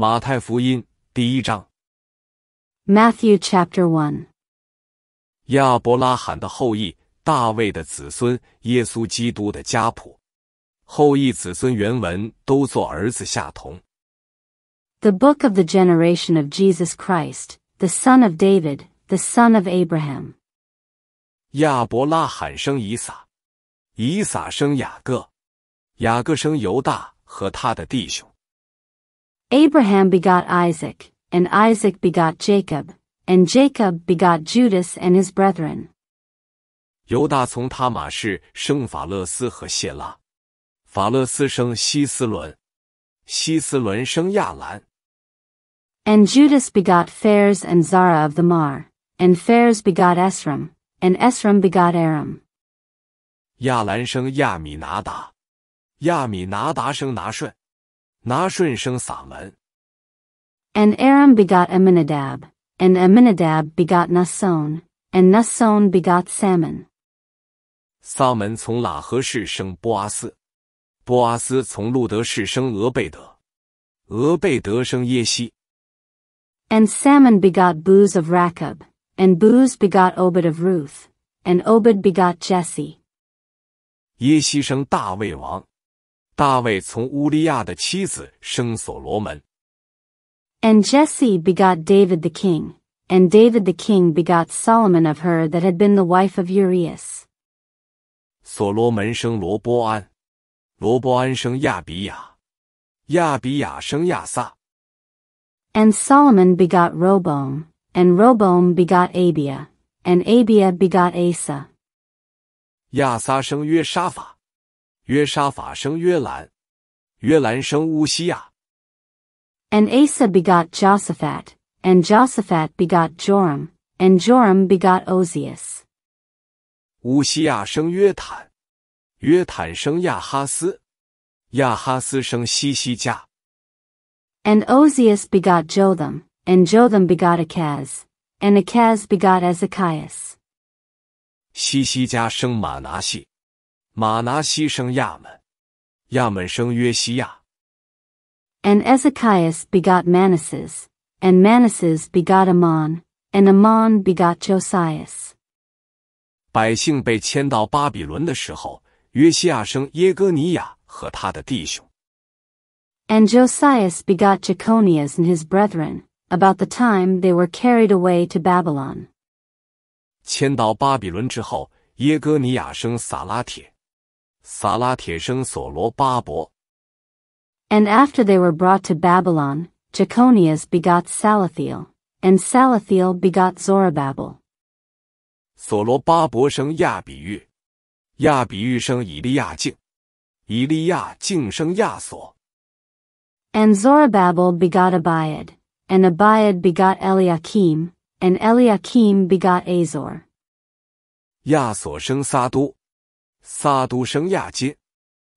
马太福音第一章。Matthew Chapter One。亚伯拉罕的后裔，大卫的子孙，耶稣基督的家谱。后裔子孙原文都做儿子下同。The book of the generation of Jesus Christ, the son of David, the son of Abraham. 亚伯拉罕生以撒，以撒生雅各，雅各生犹大和他的弟兄。Abraham begot Isaac, and Isaac begot Jacob, and Jacob begot Judas and his brethren. 犹大从他马氏生法勒斯和谢拉，法勒斯生希斯伦，希斯伦生亚兰。And Judas begot Phares and Zara of the Mar, and Phares begot Esram, and Esram begot Aram. 亚兰生亚米拿达，亚米拿达生拿顺。and Aram begot Aminadab, and Aminadab begot Nason, and Nason begot Salmon. Salmon And Salmon begot Booz of Rachab, and Booz begot Obed of Ruth, and Obed begot Jesse. 耶西生大卫王，大卫从乌利亚的妻子生所罗门。And Jesse begot David the king, and David the king begot Solomon of her that had been the wife of Urias. And Solomon begot Roboam, and Roboam begot Abia, and Abia begot Asa. 亚撒生约沙法。约沙法生约兰，约兰生乌西亚。And Asa begot Josaphat, and Josaphat begot Joram, and Joram begot Ozias. 乌西亚生约坦，约坦生亚哈斯，亚哈斯生西西加。And Ozias begot Jotham, and Jotham begot Achaz, and Achaz begot Ezekias. 西西加生马拿西。马拿西生亚门，亚门生约西亚。And Ezekias begot Manasses, and Manasses begot Ammon, and Ammon begot Josias. 百姓被迁到巴比伦的时候，约西亚生耶哥尼亚和他的弟兄。And Josias begot Jeconias and his brethren, about the time they were carried away to Babylon. 迁到巴比伦之后，耶哥尼亚生撒拉铁，and after they were brought to Babylon, Jechonias begot Salathiel, and Salathiel begot Zorobabel. 所罗巴伯生亚比玉，亚比玉生以利亚敬，以利亚敬生亚所。And Zorobabel begot Abiad, and Abiad begot Eliakim, and Eliakim begot Azor. 亚所生撒都，撒都生亚金，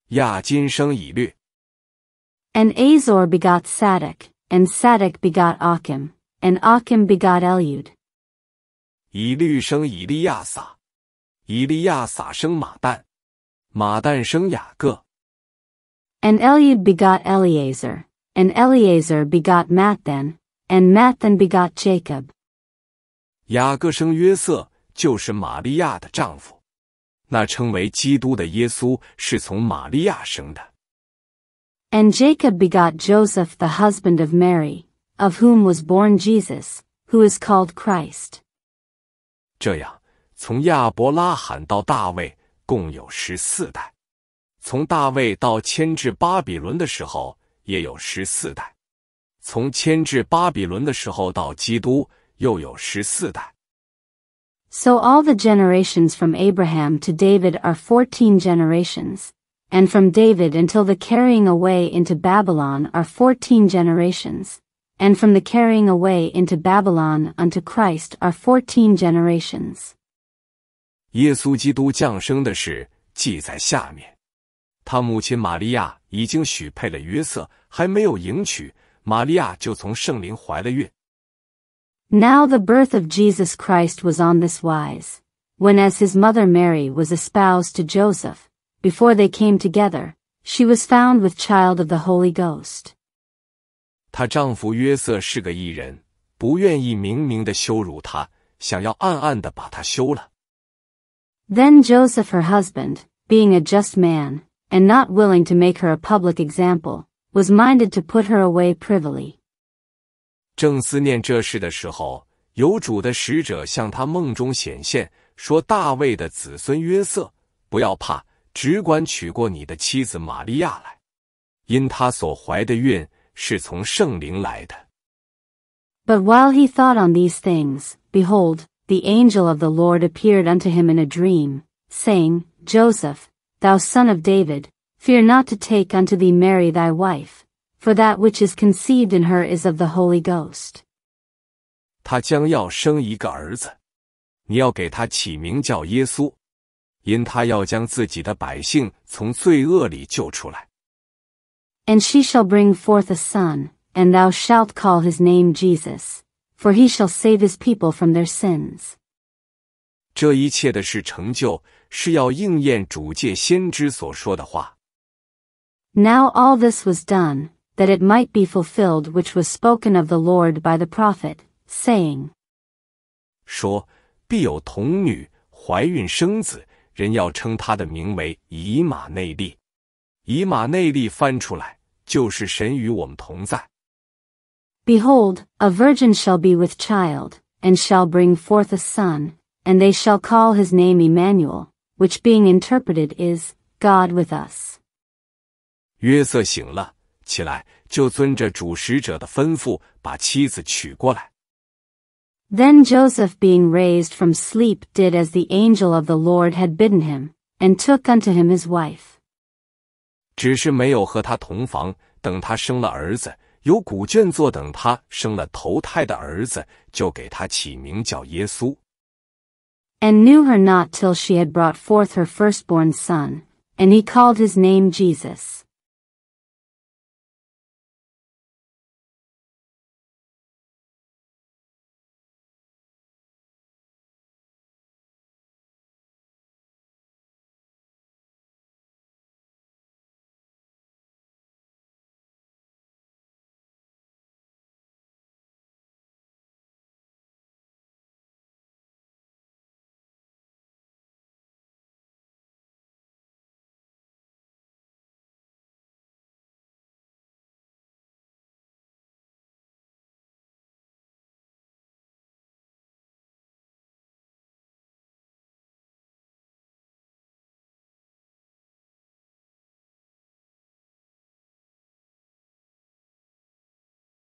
亚金生以律。And Azor begot Sadak, and Sadak begot Achim, and Achim begot Elhud. 以律生以利亚撒，以利亚撒生马旦，马旦生雅各。And Elhud begot e l e a z a r and e l e a z a r begot Matthan, and Matthan begot Jacob. 雅各生约瑟，就是玛利亚的丈夫。那称为基督的耶稣是从玛利亚生的。And Jacob begot Joseph, the husband of Mary, of whom was born Jesus, who is called Christ. 这样，从亚伯拉罕到大卫共有十四代；从大卫到迁至巴比伦的时候也有十四代；从迁至巴比伦的时候到基督又有十四代。So all the generations from Abraham to David are fourteen generations, and from David until the carrying away into Babylon are fourteen generations, and from the carrying away into Babylon unto Christ are fourteen generations. 耶稣基督降生的事记在下面，他母亲玛利亚已经许配了约瑟，还没有迎娶，玛利亚就从圣灵怀了孕。now the birth of Jesus Christ was on this wise, when as his mother Mary was espoused to Joseph, before they came together, she was found with child of the Holy Ghost. Then Joseph her husband, being a just man, and not willing to make her a public example, was minded to put her away privily. 正思念这事的时候，有主的使者向他梦中显现，说：“大卫的子孙约瑟，不要怕，只管娶过你的妻子玛利亚来，因她所怀的孕是从圣灵来的。” But while he thought on these things, behold, the angel of the Lord appeared unto him in a dream, saying, Joseph, thou son of David, fear not to take unto thee Mary thy wife for that which is conceived in her is of the Holy Ghost. 她将要生一个儿子，你要给他起名叫耶稣，因他要将自己的百姓从罪恶里救出来。And she shall bring forth a son, and thou shalt call his name Jesus, for he shall save his people from their sins. 这一切的事成就，是要应验主借先知所说的话。Now all this was done, that it might be fulfilled which was spoken of the Lord by the prophet, saying, Behold, a virgin shall be with child, and shall bring forth a son, and they shall call his name Emmanuel, which being interpreted is God with us. 约瑟醒了。起来，就遵着主使者的吩咐，把妻子娶过来。Then Joseph, being raised from sleep, did as the angel of the Lord had bidden him, and took unto him his wife. 只是没有和他同房，等他生了儿子，有古卷作等他生了头胎的儿子，就给他起名叫耶稣。And knew her not till she had brought forth her firstborn son, and he called his name Jesus.